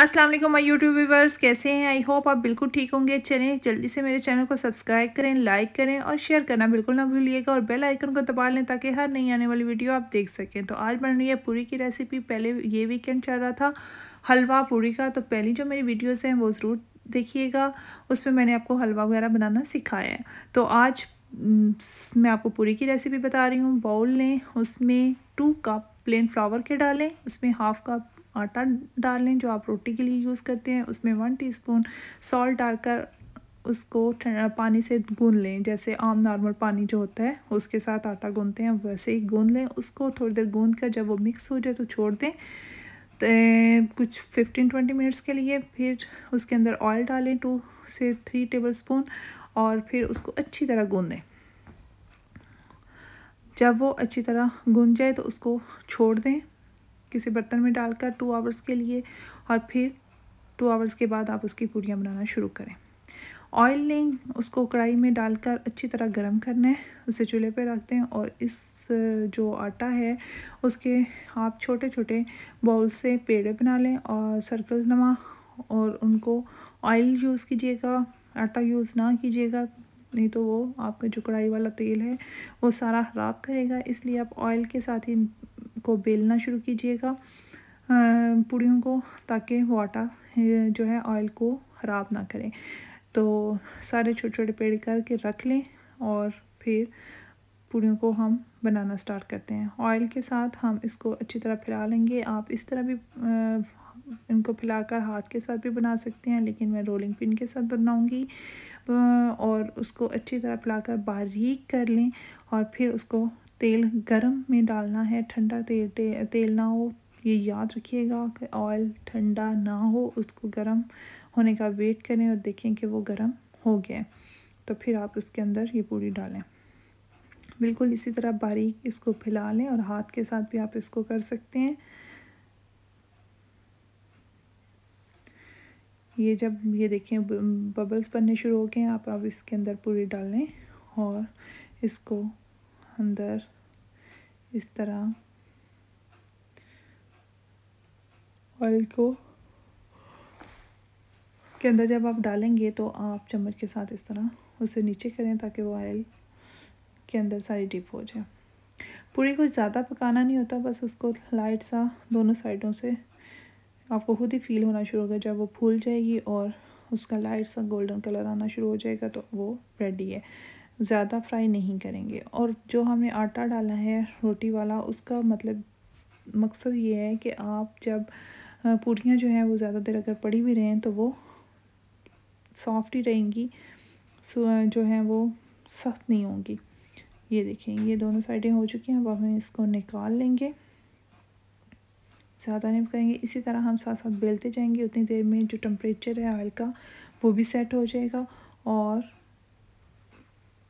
अस्सलाम वालेकुम my YouTube viewers कैसे हैं आई होप आप बिल्कुल ठीक होंगे चलें जल्दी से मेरे चैनल को सब्सक्राइब करें लाइक करें और शेयर करना बिल्कुल ना भूलिएगा और बेल आइकन को दबा लें ताकि हर नई आने वाली वीडियो आप देख सकें तो आज बन रही है पूरी की रेसिपी पहले ये वीकेंड चल रहा था हलवा पूरी का तो पहली जो मेरी वीडियोज़ हैं वो ज़रूर देखिएगा उसमें मैंने आपको हलवा वगैरह बनाना सिखाया है तो आज मैं आपको पूरी की रेसिपी बता रही हूँ बाउल लें उसमें टू कप प्लेन फ्लावर के डालें उसमें हाफ कप आटा डाल लें जो आप रोटी के लिए यूज़ करते हैं उसमें वन टीस्पून सॉल्ट डालकर उसको पानी से गून लें जैसे आम नॉर्मल पानी जो होता है उसके साथ आटा गूंदते हैं वैसे ही गून लें उसको थोड़ी देर गूंद कर जब वो मिक्स हो जाए तो छोड़ दें तो कुछ फिफ्टीन ट्वेंटी मिनट्स के लिए फिर उसके अंदर ऑयल डालें टू से थ्री टेबल स्पून और फिर उसको अच्छी तरह गूँदें लें जब वो अच्छी तरह गूंज जाए तो उसको छोड़ दें किसी बर्तन में डालकर टू आवर्स के लिए और फिर टू आवर्स के बाद आप उसकी पूड़ियाँ बनाना शुरू करें ऑयल लें उसको कढ़ाई में डालकर अच्छी तरह गर्म करना है उसे चूल्हे पर रख दें और इस जो आटा है उसके आप छोटे छोटे बाउल से पेड़े बना लें और सर्कल नमा और उनको ऑयल यूज़ कीजिएगा आटा यूज़ ना कीजिएगा नहीं तो वो आपका जो कढ़ाई वाला तेल है वो सारा ख़राब करेगा इसलिए आप ऑयल के साथ ही को बेलना शुरू कीजिएगा पूड़ियों को ताकि वो आटा जो है ऑयल को ख़राब ना करें तो सारे छोटे छोटे पेड़ करके रख लें और फिर पूड़ियों को हम बनाना स्टार्ट करते हैं ऑयल के साथ हम इसको अच्छी तरह फैला लेंगे आप इस तरह भी इनको फैलाकर हाथ के साथ भी बना सकते हैं लेकिन मैं रोलिंग पिन के साथ बनाऊंगी और उसको अच्छी तरह फैलाकर बारीक कर लें और फिर उसको तेल गरम में डालना है ठंडा तेल ते, तेल ना हो ये याद रखिएगा कि ऑयल ठंडा ना हो उसको गर्म होने का वेट करें और देखें कि वो गर्म हो गया तो फिर आप उसके अंदर ये पूरी डालें बिल्कुल इसी तरह बारीक इसको फैला लें और हाथ के साथ भी आप इसको कर सकते हैं ये जब ये देखें बबल्स बनने शुरू हो गए आप अब इसके अंदर पूरी डालें और इसको अंदर इस तरह ऑयल को के अंदर जब आप डालेंगे तो आप चम्मच के साथ इस तरह उसे नीचे करें ताकि वो ऑयल के अंदर सारी डिप हो जाए पूरी को ज़्यादा पकाना नहीं होता बस उसको लाइट सा दोनों साइडों से आपको खुद ही फील होना शुरू होगा जब वो फूल जाएगी और उसका लाइट सा गोल्डन कलर आना शुरू हो जाएगा तो वो रेडी है ज़्यादा फ्राई नहीं करेंगे और जो हमने आटा डाला है रोटी वाला उसका मतलब मकसद ये है कि आप जब पूड़ियाँ जो हैं वो ज़्यादा देर अगर पड़ी भी रहें तो वो सॉफ्ट ही रहेंगी जो हैं वो सख्त नहीं होंगी ये देखें ये दोनों साइडें हो चुकी हैं अब हम इसको निकाल लेंगे ज़्यादा नहीं करेंगे इसी तरह हम साथ साथ बेलते जाएंगे उतनी देर में जो टम्परेचर है ऑयल का वो भी सेट हो जाएगा और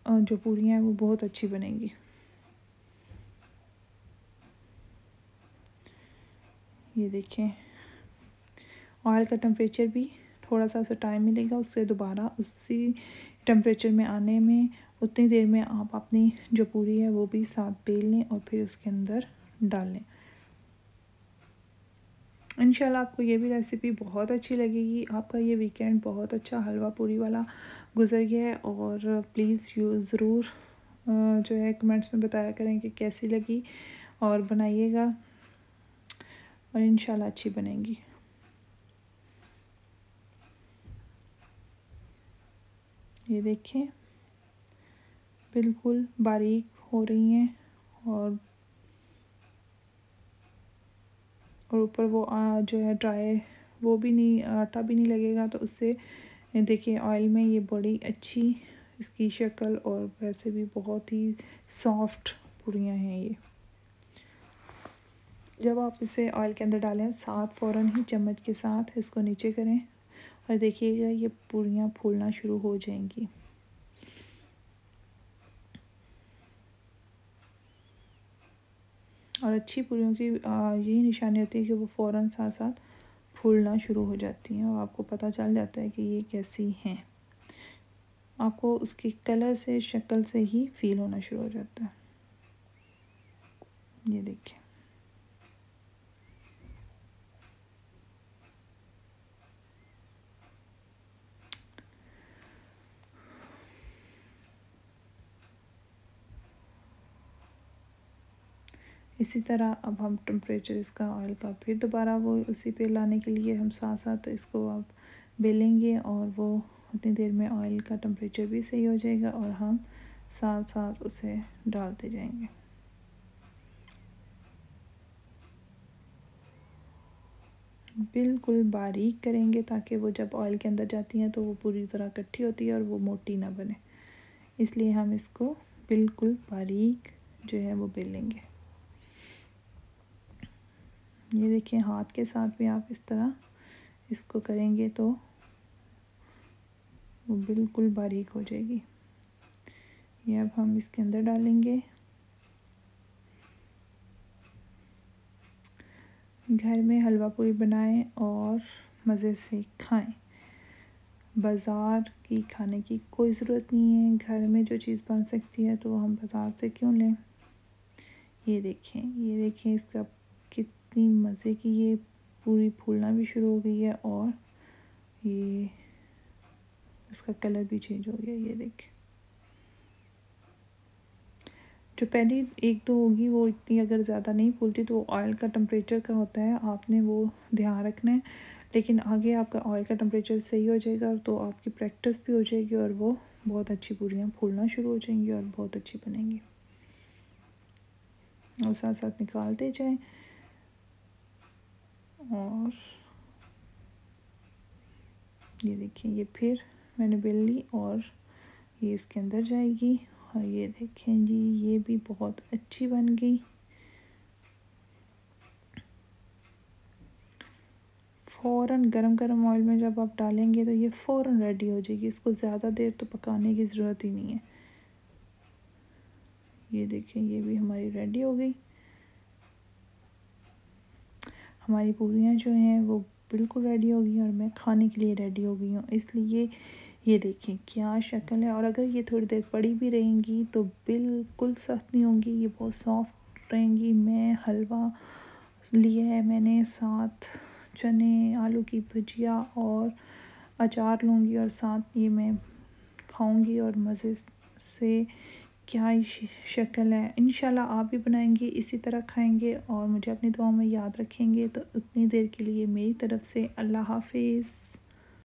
जो पूरियाँ हैं वो बहुत अच्छी बनेंगी ये देखें ऑयल का टेम्परेचर भी थोड़ा सा उसे टाइम मिलेगा उससे दोबारा उसी टेम्परेचर में आने में उतनी देर में आप अपनी जो पूरी है वो भी साथ बेल लें और फिर उसके अंदर डाल लें इनशाला आपको ये भी रेसिपी बहुत अच्छी लगेगी आपका ये वीकेंड बहुत अच्छा हलवा पूरी वाला गुजर गया है और प्लीज़ यू ज़रूर जो है कमेंट्स में बताया करें कि कैसी लगी और बनाइएगा और इन अच्छी बनेगी ये देखें बिल्कुल बारीक हो रही हैं और और ऊपर वो आ, जो है ड्राई वो भी नहीं आटा भी नहीं लगेगा तो उससे देखिए ऑयल में ये बड़ी अच्छी इसकी शक्ल और वैसे भी बहुत ही सॉफ्ट पूड़ियाँ हैं ये जब आप इसे ऑयल के अंदर डालें साथ फ़ौरन ही चम्मच के साथ इसको नीचे करें और देखिएगा ये पूड़ियाँ फूलना शुरू हो जाएंगी और अच्छी पूड़ियों की यही निशानी होती है कि वो फ़ौर साथ साथ फूलना शुरू हो जाती हैं और आपको पता चल जाता है कि ये कैसी हैं आपको उसके कलर से शक्ल से ही फील होना शुरू हो जाता है ये देखिए इसी तरह अब हम टम्परेचर इसका ऑयल का फिर दोबारा वो उसी पे लाने के लिए हम साथ साथ इसको आप बेलेंगे और वो उतनी देर में ऑयल का टम्परेचर भी सही हो जाएगा और हम साथ साथ उसे डालते जाएंगे बिल्कुल बारीक करेंगे ताकि वो जब ऑयल के अंदर जाती हैं तो वो पूरी तरह इकट्ठी होती है और वो मोटी ना बने इसलिए हम इसको बिल्कुल बारीक जो है वो बेलेंगे ये देखिए हाथ के साथ भी आप इस तरह इसको करेंगे तो वो बिल्कुल बारीक हो जाएगी ये अब हम इसके अंदर डालेंगे घर में हलवा पूरी बनाएं और मज़े से खाएं बाज़ार की खाने की कोई ज़रूरत नहीं है घर में जो चीज़ बन सकती है तो वो हम बाज़ार से क्यों लें ये देखें ये देखें इसका कितना इतनी मज़े की ये पूरी फूलना भी शुरू हो गई है और ये इसका कलर भी चेंज हो गया ये देखें जो पहली एक दो होगी वो इतनी अगर ज़्यादा नहीं फूलती तो ऑयल का टम्परेचर का होता है आपने वो ध्यान रखना है लेकिन आगे आपका ऑयल का टम्परेचर सही हो जाएगा तो आपकी प्रैक्टिस भी हो जाएगी और वो बहुत अच्छी पूरियाँ फूलना शुरू हो जाएंगी और बहुत अच्छी बनेंगी और साथ साथ निकालते जाएँ और ये देखिए ये फिर मैंने बेल ली और ये इसके अंदर जाएगी और ये देखें जी ये भी बहुत अच्छी बन गई फ़ौर गरम गरम ऑयल में जब आप डालेंगे तो ये फ़ौरन रेडी हो जाएगी इसको ज़्यादा देर तो पकाने की ज़रूरत ही नहीं है ये देखें ये भी हमारी रेडी हो गई हमारी पूरियाँ जो हैं वो बिल्कुल रेडी हो गई हैं और मैं खाने के लिए रेडी हो गई हूँ इसलिए ये देखें क्या शक्ल है और अगर ये थोड़ी देर पड़ी भी रहेंगी तो बिल्कुल सख्त नहीं होंगी ये बहुत सॉफ्ट रहेंगी मैं हलवा लिया है मैंने साथ चने आलू की भुजिया और अचार लूँगी और साथ ये मैं खाऊँगी और मज़े से क्या शक्ल है इनशाला आप भी बनाएंगे इसी तरह खाएंगे और मुझे अपनी दुआ में याद रखेंगे तो उतनी देर के लिए मेरी तरफ से अल्लाह हाफिज़